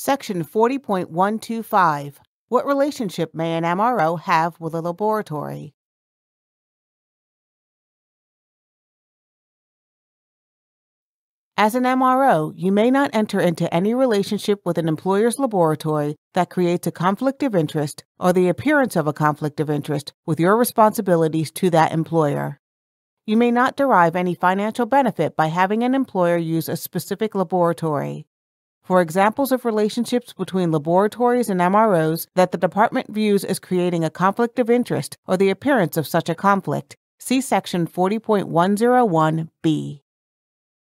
Section 40.125 What relationship may an MRO have with a laboratory? As an MRO, you may not enter into any relationship with an employer's laboratory that creates a conflict of interest or the appearance of a conflict of interest with your responsibilities to that employer. You may not derive any financial benefit by having an employer use a specific laboratory for examples of relationships between laboratories and MROs that the department views as creating a conflict of interest or the appearance of such a conflict. See section 40.101b.